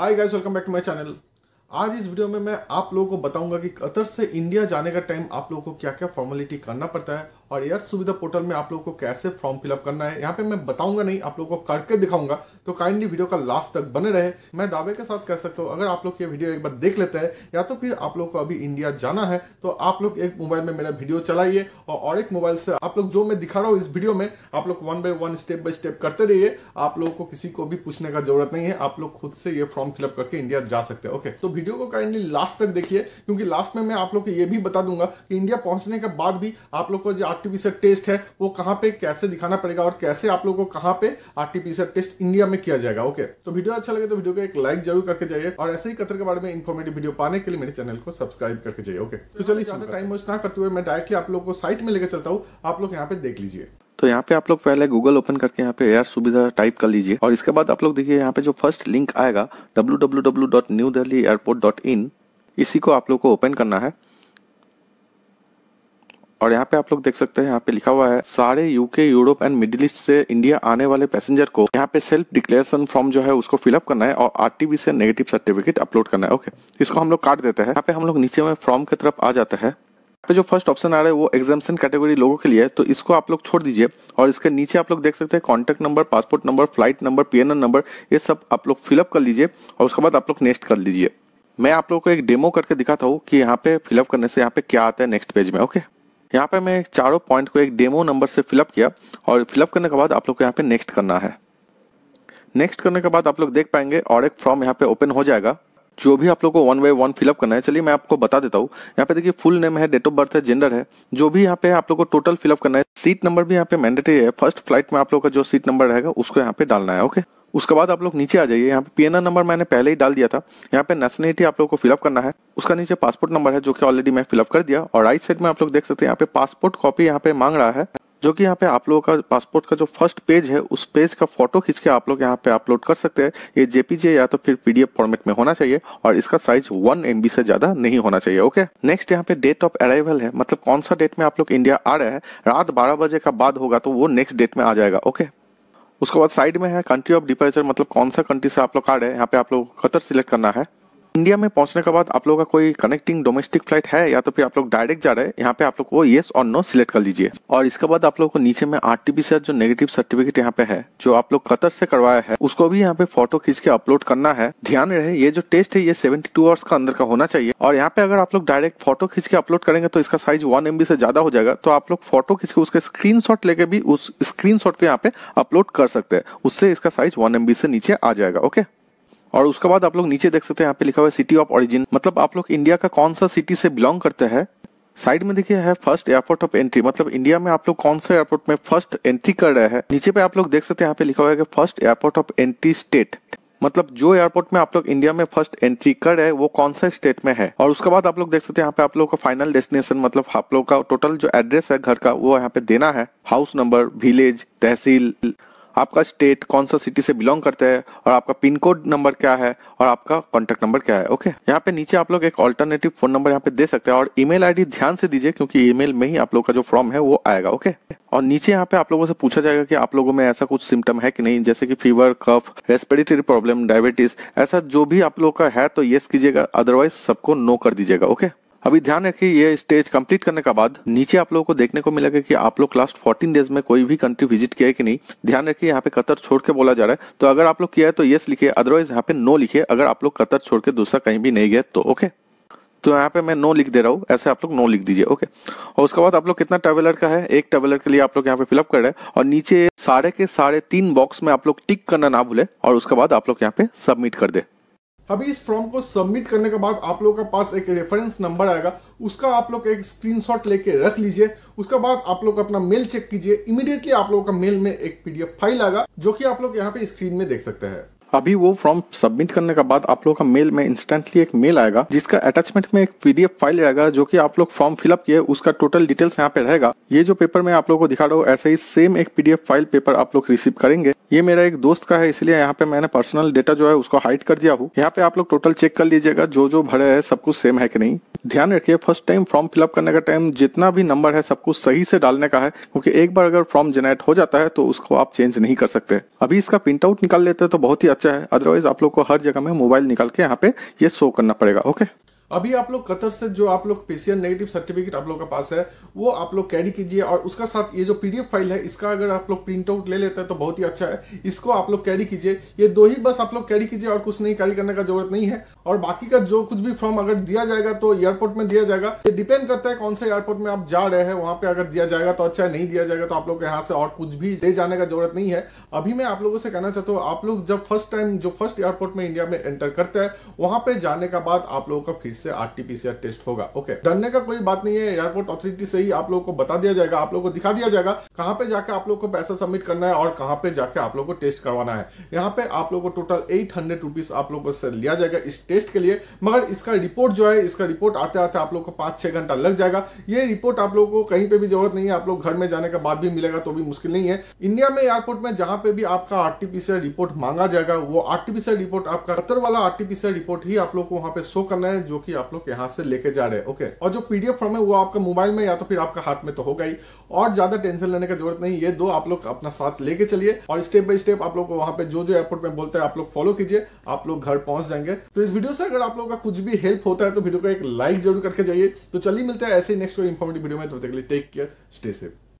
hi guys welcome back to my channel आज इस video में मैं आप लोगों को बताऊंगा कि कतर से इंडिया जाने का टाइम आप लोगों को क्या क्या फॉर्मेलिटी करना पड़ता है और एयर सुविधा पोर्टल में आप लोग को कैसे फॉर्म फिलअप करना है यहाँ पे मैं बताऊंगा नहीं आप लोग को करके दिखाऊंगा तो काइंडली वीडियो का लास्ट तक बने रहे मैं दावे के साथ कह सकता हूँ अगर आप लोग ये वीडियो एक बार देख लेते हैं या तो फिर आप लोग को अभी इंडिया जाना है तो आप लोग एक मोबाइल में मेरा वीडियो चलाइए और एक मोबाइल से आप लोग जो मैं दिखा रहा हूँ इस वीडियो में आप लोग one by one step by step करते रहिए आप लोगों को किसी को भी पूछने का जरूरत नहीं है आप लोग खुद से ये फॉर्म फिलअप करके इंडिया जा सकते हैं ओके तो वीडियो को काइंडली लास्ट तक देखिए क्योंकि लास्ट में मैं आप लोग को ये भी बता दूंगा कि इंडिया पहुंचने के बाद भी आप लोग को जो आरटीपीसीआर टेस्ट है वो कहां पे कैसे दिखाना पड़ेगा और कैसे आप लोगों को कहां पे आरटीपीसीआर टेस्ट इंडिया में किया जाएगा ओके तो वीडियो अच्छा लगे तो वीडियो को एक लाइक जरूर करके जाइए और ऐसे ही कतर के बारे में इन्फॉर्मेटिव वीडियो पाने के लिए मेरे चैनल को सब्सक्राइब करके जाइए ओके तो चलिए ज्यादा टाइम वेस्ट ना करते हुए मैं डायरेक्टली आप लोग को साइट में लेकर चलता हूँ आप लोग यहाँ पे देख लीजिए तो यहाँ पे आप लोग पहले गूगल ओपन करके यहाँ पे एयर सुविधा टाइप कर लीजिए और इसके बाद आप लोग देखिए यहाँ पे जो फर्स्ट लिंक आएगा W W W dot New Delhi airport dot in इसी को आप लोग को ओपन करना है और यहाँ पे आप लोग देख सकते हैं यहाँ पे लिखा हुआ है सारे UK Europe and Middle East से इंडिया आने वाले पैसेंजर को यहाँ पे सेल्फ डिक्लेरेशन फॉर्म जो है उसको फिलअप करना है और आरटीबी से नेगेटिव सर्टिफिकेट अपलोड करना है ओके इसको हम लोग काट देते हैं यहाँ पे हम लोग नीचे में फॉर्म की तरफ आ जाता है पे जो फर्स्ट ऑप्शन आ रहा है वो एग्जामेशन कैटेगरी लोगों के लिए तो इसको आप लोग छोड़ दीजिए और इसके नीचे आप लोग देख सकते हैं contact number passport number flight number PNR number ये सब आप लोग फिलअप कर लीजिए और उसके बाद आप लोग नेक्स्ट कर लीजिए मैं आप लोग को एक डेमो करके दिखाता हूँ कि यहाँ पे फिलअप करने से यहाँ पे क्या आता है नेक्स्ट पेज में ओके यहाँ पे मैं चारों पॉइंट को एक डेमो नंबर से फिलअप किया और फिलअप करने के बाद आप लोग को यहाँ पे नेक्स्ट करना है नेक्स्ट करने के बाद आप लोग देख पाएंगे और एक फॉर्म यहाँ पे ओपन हो जाएगा जो भी आप लोग को वन बाय वन फिलअप करना है चलिए मैं आपको बता देता हूँ यहाँ पे देखिए फुल नेम है डेट ऑफ बर्थ है जेंडर है जो भी यहाँ पे आप लोग को टोटल फिलअप करना है सीट नंबर भी यहाँ पे मैंडेटरी है फर्स्ट फ्लाइट में आप लोग का जो सीट नंबर रहेगा उसको यहाँ पे डालना है ओके उसके बाद आप लोग नीचे आ जाइए यहाँ पे पी नंबर मैंने पहले ही डाल दिया था यहाँ पे नेशनलिटी आप लोग को फिलअप करना है उसका नीचे पासपोर्ट नंबर है जो कि ऑलरेडी मैं फिलअप कर दिया और राइट साइड में आप लोग देख सकते हैं यहाँ पे पासपोर्ट कॉपी यहाँ पे मांग रहा है जो कि यहाँ पे आप लोगों का पासपोर्ट का जो फर्स्ट पेज है उस पेज का फोटो खींच के आप लोग यहाँ पे अपलोड कर सकते हैं ये जेपीजे या तो फिर पीडीएफ फॉर्मेट में होना चाहिए और इसका साइज वन एम से ज्यादा नहीं होना चाहिए ओके नेक्स्ट यहाँ पे डेट ऑफ अराइवल है मतलब कौन सा डेट में आप लोग इंडिया आ रहे हैं रात बारह बजे का बाद होगा तो वो नेक्स्ट डेट में आ जाएगा ओके उसके बाद साइड में है कंट्री ऑफ डिपार्चर मतलब कौन सा कंट्री से आप लोग कार्ड है यहाँ पे आप लोग कतर सिलेक्ट करना है इंडिया में पहुंचने के बाद आप लोगों का कोई कनेक्टिंग डोमेस्टिक फ्लाइट है या तो फिर आप लोग डायरेक्ट जा रहे हैं यहाँ पे आप लोग को येस और नो सिलेक्ट कर लीजिए और इसके बाद आप लोग को नीचे में आर से जो नेगेटिव सर्टिफिकेट यहाँ पे है जो आप लोग कतर से करवाया है उसको भी यहाँ पे फोटो खींच के अपलोड करना है ध्यान रहे ये जो टेस्ट है ये सेवेंटी टू आवर्स का अंदर का होना चाहिए और यहाँ पे अगर आप लोग डायरेक्ट फोटो खींच के अपलोड करेंगे तो इसका साइज वन एमबी से ज्यादा हो जाएगा तो आप लोग फोटो खींच के उसका स्क्रीन लेके भी उस स्क्रीन को यहाँ पे अपलोड कर सकते हैं उससे इसका साइज वन से नीचे आ जाएगा ओके और उसके बाद आप लोग नीचे देख सकते हैं यहाँ पे लिखा हुआ है सिटी ऑफ ऑरिजिन मतलब आप लोग इंडिया का कौन सा सिटी से बिलोंग करते हैं साइड में देखिए है फर्स्ट एयरपोर्ट ऑफ एंट्री मतलब इंडिया में आप लोग कौन सा एयरपोर्ट में फर्स्ट एंट्री कर रहे हैं नीचे पे आप लोग देख सकते हैं यहाँ पे लिखा हुआ है first airport of entry state मतलब जो एयरपोर्ट में आप लोग इंडिया में फर्स्ट एंट्री कर रहे हैं वो कौन सा स्टेट में है और उसके बाद आप लोग देख सकते हैं यहाँ पे आप लोग का फाइनल डेस्टिनेशन मतलब आप लोग का टोटल जो एड्रेस है घर का वो यहाँ पे देना है हाउस नंबर विलेज तहसील आपका स्टेट कौन सा सिटी से बिलोंग करते हैं और आपका पिन कोड नंबर क्या है और आपका कॉन्टेक्ट नंबर क्या है ओके यहाँ पे नीचे आप लोग एक ऑल्टरनेटिव फोन नंबर यहाँ पे दे सकते हैं और ईमेल आईडी ध्यान से दीजिए क्योंकि ईमेल में ही आप लोग का जो फॉर्म है वो आएगा ओके और नीचे यहाँ पे आप लोगों से पूछा जाएगा कि आप लोगों में ऐसा कुछ सिम्टम है कि नहीं जैसे कि fever cough respiratory problem diabetes ऐसा जो भी आप लोग का है तो येस कीजिएगा अदरवाइज सबको नो कर दीजिएगा ओके अभी ध्यान रखिए ये स्टेज कंप्लीट करने के बाद नीचे आप लोगों को देखने को मिलेगा कि आप लोग लास्ट 14 डेज में कोई भी कंट्री विजिट किया है कि नहीं ध्यान रखिए यहाँ पे कतर छोड़ के बोला जा रहा है तो अगर आप लोग किया है तो येस लिखिए अदरवाइज यहाँ पे नो लिखिए अगर आप लोग कतर छोड़ के दूसरा कहीं भी नहीं गए तो ओके तो यहाँ पे मैं नो लिख दे रहा हूँ ऐसे आप लोग नो लिख दीजिए ओके और उसके बाद आप लोग कितना ट्रेवलर का है एक ट्रेवलर के लिए आप लोग यहाँ पे फिलअप कर रहे हैं और नीचे साढ़े के साढ़े तीन बॉक्स में आप लोग टिक करना ना भूले और उसके बाद आप लोग यहाँ पे सबमिट कर दे अभी इस फॉर्म को सबमिट करने के बाद आप लोगों के पास एक रेफरेंस नंबर आएगा उसका आप लोग एक स्क्रीनशॉट लेके रख लीजिए उसके बाद आप लोग अपना मेल चेक कीजिए इमीडिएटली आप लोगों का मेल में एक पीडीएफ फाइल आएगा जो कि आप लोग यहाँ पे स्क्रीन में देख सकते हैं अभी वो फॉर्म सबमिट करने के बाद आप लोग का मेल में इंस्टेंटली एक मेल आएगा जिसका अटैचमेंट में एक पीडीएफ फाइल रहेगा जो कि आप लोग फॉर्म फिलअप किए उसका टोटल डिटेल्स यहाँ पे रहेगा ये जो पेपर मैं आप लोग को दिखा रहा हूँ ऐसे ही सेम एक पीडीएफ फाइल पेपर आप लोग रिसीव करेंगे ये मेरा एक दोस्त का है इसलिए यहाँ पे मैंने पर्सनल डेटा जो है उसको हाइड कर दिया हूँ यहाँ पे आप लोग टोटल चेक कर लीजिएगा जो जो भरे है सब कुछ सेम है कि नहीं ध्यान रखिए फर्स्ट टाइम फॉर्म फिलअप करने का टाइम जितना भी नंबर है सब कुछ सही से डालने का है क्योंकि एक बार अगर फॉर्म जनरेट हो जाता है तो उसको आप चेंज नहीं कर सकते अभी इसका प्रिंट आउट निकाल लेते हैं तो बहुत ही अच्छा है अदरवाइज आप लोग को हर जगह में मोबाइल निकाल के यहाँ पे ये शो करना पड़ेगा ओके अभी आप लोग कतर से जो आप लोग पीसीआर नेगेटिव सर्टिफिकेट आप लोग का पास है वो आप लोग कैरी कीजिए और उसका साथ ये जो पीडीएफ फाइल है इसका अगर आप लोग प्रिंट आउट ले लेते हैं तो बहुत ही अच्छा है इसको आप लोग कैरी कीजिए ये दो ही बस आप लोग कैरी कीजिए और कुछ नहीं कैरी करने का जरूरत नहीं है और बाकी का जो कुछ भी फॉर्म अगर दिया जाएगा तो एयरपोर्ट में दिया जाएगा ये डिपेंड करता है कौन से एयरपोर्ट में आप जा रहे हैं वहाँ पे अगर दिया जाएगा तो अच्छा है नहीं दिया जाएगा तो आप लोग यहाँ से और कुछ भी ले जाने का जरूरत नहीं है अभी मैं आप लोगों से कहना चाहता हूँ आप लोग जब फर्स्ट टाइम जो फर्स्ट एयरपोर्ट में इंडिया में एंटर करते हैं वहाँ पे जाने का बाद आप लोगों का फिर से आर टी टेस्ट होगा ओके डरने का कोई बात नहीं है एयरपोर्ट अथॉरिटी से ही आप लोग को बता दिया जाएगा आप लोग को दिखा दिया जाएगा कहाँ पे जाके आप लोग को पैसा सबमिट करना है और कहाँ पे जाके आप लोग को टेस्ट करवाना है यहाँ पे आप लोग को टोटल एट हंड्रेड रुपीज आप लोगों से लिया जाएगा इस टेस्ट के लिए मगर इसका रिपोर्ट जो है इसका रिपोर्ट आते आते आप लोग को पांच छह घंटा लग जाएगा ये रिपोर्ट आप लोग को कहीं पे भी जरूरत नहीं है आप लोग घर में जाने के बाद भी मिलेगा तो भी मुश्किल नहीं है इंडिया में एयरपोर्ट में जहां पे भी आपका आर रिपोर्ट मांगा जाएगा वो आर रिपोर्ट आपका कतर वाला आर रिपोर्ट ही आप लोग को वहां पे शो करना है जो कि आप लोग यहाँ से लेके जा रहे हैं ओके और जो पीडीएफ फॉर्म है वो आपका मोबाइल में या तो फिर आपका हाथ में तो होगा ही और ज्यादा टेंशन लेने की जरूरत नहीं ये दो आप लोग अपना साथ लेके चलिए और स्टेप बाय स्टेप आप लोग वहाँ पे जो जो एयरपोर्ट में बोलते हैं आप लोग फॉलो कीजिए आप लोग घर पहुंच जाएंगे तो इस वीडियो से अगर आप लोग का कुछ भी हेल्प होता है तो वीडियो का एक लाइक जरूर करके जाइए तो चलिए मिलते हैं ऐसे नेक्स्ट इन्फॉर्मेटिव वीडियो में तो टेक केयर स्टे सेफ